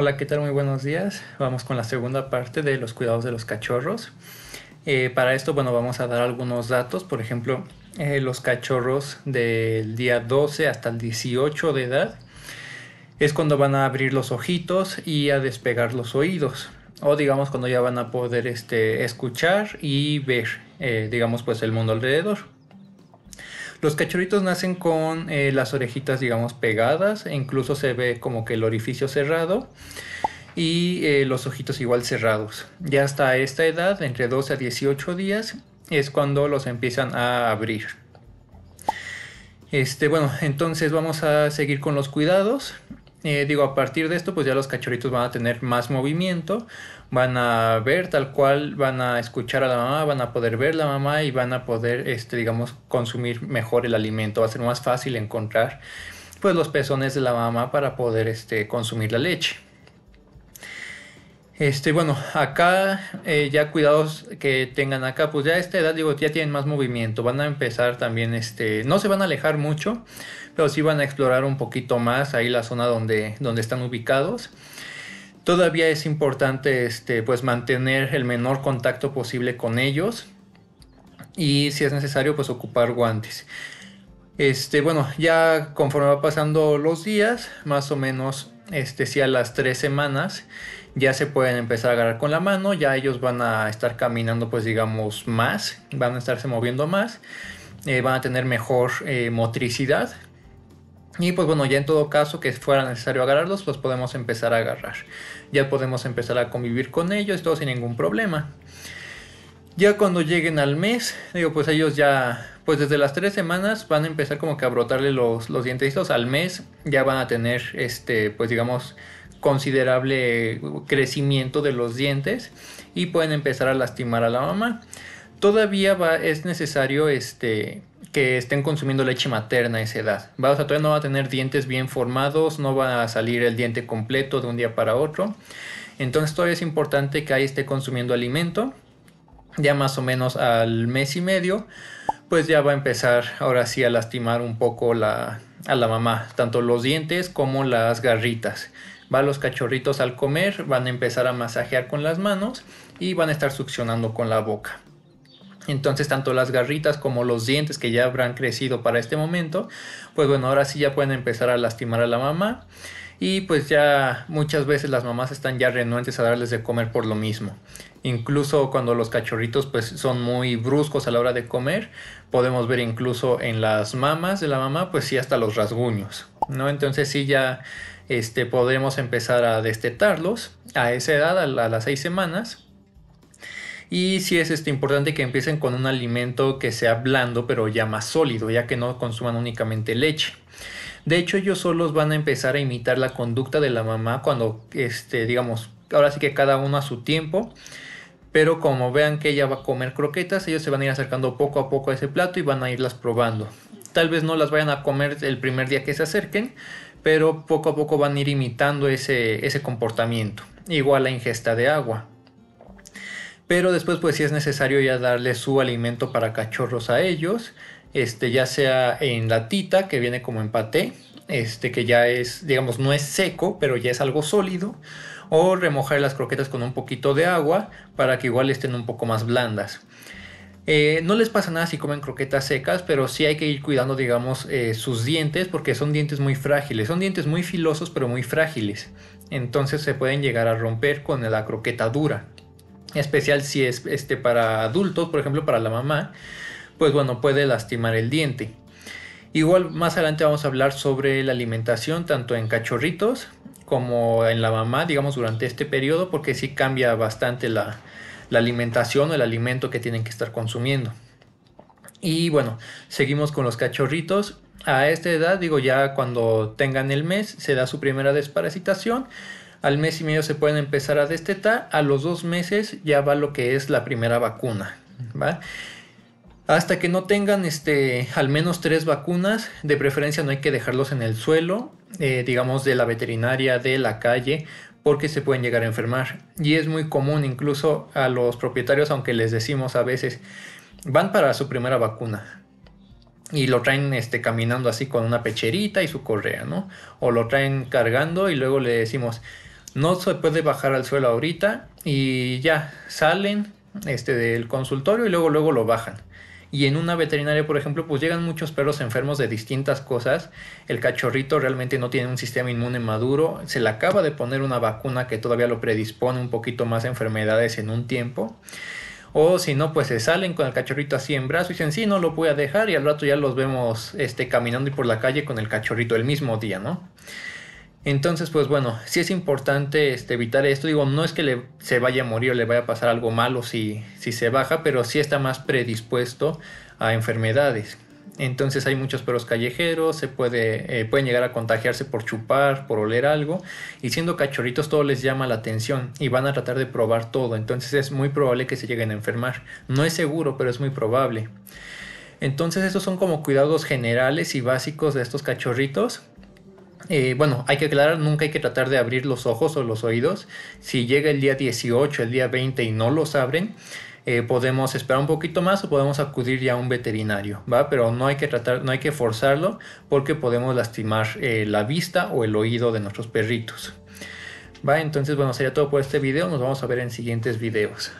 Hola, ¿qué tal? Muy buenos días. Vamos con la segunda parte de los cuidados de los cachorros. Eh, para esto, bueno, vamos a dar algunos datos. Por ejemplo, eh, los cachorros del día 12 hasta el 18 de edad es cuando van a abrir los ojitos y a despegar los oídos. O digamos cuando ya van a poder este, escuchar y ver, eh, digamos, pues el mundo alrededor. Los cachorritos nacen con eh, las orejitas, digamos, pegadas, e incluso se ve como que el orificio cerrado y eh, los ojitos igual cerrados. Ya hasta esta edad, entre 12 a 18 días, es cuando los empiezan a abrir. Este, bueno, entonces vamos a seguir con los cuidados. Eh, digo, a partir de esto, pues ya los cachorritos van a tener más movimiento, van a ver tal cual, van a escuchar a la mamá, van a poder ver la mamá y van a poder, este, digamos, consumir mejor el alimento. Va a ser más fácil encontrar, pues, los pezones de la mamá para poder, este, consumir la leche. Este, bueno, acá eh, ya cuidados que tengan acá, pues ya a esta edad digo, ya tienen más movimiento, van a empezar también, este, no se van a alejar mucho, pero sí van a explorar un poquito más ahí la zona donde, donde están ubicados. Todavía es importante, este, pues mantener el menor contacto posible con ellos y si es necesario, pues ocupar guantes. Este, bueno, ya conforme va pasando los días, más o menos, este, si a las tres semanas ya se pueden empezar a agarrar con la mano, ya ellos van a estar caminando, pues digamos, más, van a estarse moviendo más, eh, van a tener mejor eh, motricidad. Y pues bueno, ya en todo caso que fuera necesario agarrarlos, pues podemos empezar a agarrar. Ya podemos empezar a convivir con ellos, todo sin ningún problema. Ya cuando lleguen al mes, digo, pues ellos ya, pues desde las tres semanas van a empezar como que a brotarle los, dientes. Al mes ya van a tener, este, pues digamos, considerable crecimiento de los dientes y pueden empezar a lastimar a la mamá. Todavía va, es necesario, este, que estén consumiendo leche materna a esa edad. O sea, todavía no va a tener dientes bien formados, no va a salir el diente completo de un día para otro. Entonces todavía es importante que ahí esté consumiendo alimento ya más o menos al mes y medio, pues ya va a empezar ahora sí a lastimar un poco a la mamá, tanto los dientes como las garritas. Va los cachorritos al comer, van a empezar a masajear con las manos y van a estar succionando con la boca. Entonces tanto las garritas como los dientes que ya habrán crecido para este momento, pues bueno, ahora sí ya pueden empezar a lastimar a la mamá y pues ya muchas veces las mamás están ya renuentes a darles de comer por lo mismo. Incluso cuando los cachorritos pues son muy bruscos a la hora de comer, podemos ver incluso en las mamas de la mamá pues sí hasta los rasguños, ¿no? Entonces sí ya este, podemos empezar a destetarlos a esa edad, a, las seis semanas, y sí es este, importante que empiecen con un alimento que sea blando, pero ya más sólido, ya que no consuman únicamente leche. De hecho, ellos solos van a empezar a imitar la conducta de la mamá cuando, este, digamos, ahora sí que cada uno a su tiempo. Pero como vean que ella va a comer croquetas, ellos se van a ir acercando poco a poco a ese plato y van a irlas probando. Tal vez no las vayan a comer el primer día que se acerquen, pero poco a poco van a ir imitando ese, comportamiento. Igual la ingesta de agua pero después pues si sí es necesario ya darle su alimento para cachorros a ellos este, ya sea en latita, que viene como en este, que ya es, digamos, no es seco, pero ya es algo sólido, o remojar las croquetas con un poquito de agua para que igual estén un poco más blandas. Eh, no les pasa nada si comen croquetas secas, pero sí hay que ir cuidando, digamos, eh, sus dientes porque son dientes muy frágiles. Son dientes muy filosos, pero muy frágiles. Entonces se pueden llegar a romper con la croqueta dura. Especial si es este, para adultos, por ejemplo, para la mamá pues bueno, puede lastimar el diente. Igual más adelante vamos a hablar sobre la alimentación tanto en cachorritos como en la mamá, digamos, durante este periodo, porque sí cambia bastante la, alimentación o el alimento que tienen que estar consumiendo. Y bueno, seguimos con los cachorritos. A esta edad, digo, ya cuando tengan el mes, se da su primera desparasitación. Al mes y medio se pueden empezar a destetar. A los dos meses ya va lo que es la primera vacuna. ¿va? Hasta que no tengan este, al menos tres vacunas, de preferencia no hay que dejarlos en el suelo, eh, digamos de la veterinaria, de la calle, porque se pueden llegar a enfermar. Y es muy común incluso a los propietarios, aunque les decimos a veces, van para su primera vacuna. Y lo traen este, caminando así con una pecherita y su correa, ¿no? O lo traen cargando y luego le decimos, no se puede bajar al suelo ahorita y ya salen este, del consultorio y luego, luego lo bajan. Y en una veterinaria, por ejemplo, pues llegan muchos perros enfermos de distintas cosas. El cachorrito realmente no tiene un sistema inmune maduro. Se le acaba de poner una vacuna que todavía lo predispone un poquito más a enfermedades en un tiempo. O si no, pues se salen con el cachorrito así en brazos y dicen, sí, no lo voy a dejar y al rato ya los vemos este, caminando y por la calle con el cachorrito el mismo día, ¿no? Entonces, pues bueno, sí es importante este, evitar esto. Digo, no es que se vaya a morir o le vaya a pasar algo malo si, si se baja, pero sí está más predispuesto a enfermedades. Entonces hay muchos perros callejeros, se eh, pueden llegar a contagiarse por chupar, por oler algo, y siendo cachorritos todo les llama la atención y van a tratar de probar todo, entonces es muy probable que se lleguen a enfermar. No es seguro, pero es muy probable. Entonces esos son como cuidados generales y básicos de estos cachorritos eh, bueno, hay que aclarar, nunca hay que tratar de abrir los ojos o los oídos. Si llega el día 18, el día 20 y no los abren, eh, podemos esperar un poquito más o podemos acudir ya a un veterinario, ¿va? Pero no hay que tratar, no hay que forzarlo porque podemos lastimar eh, la vista o el oído de nuestros perritos. ¿Va? Entonces, bueno, sería todo por este video. Nos vamos a ver en siguientes videos.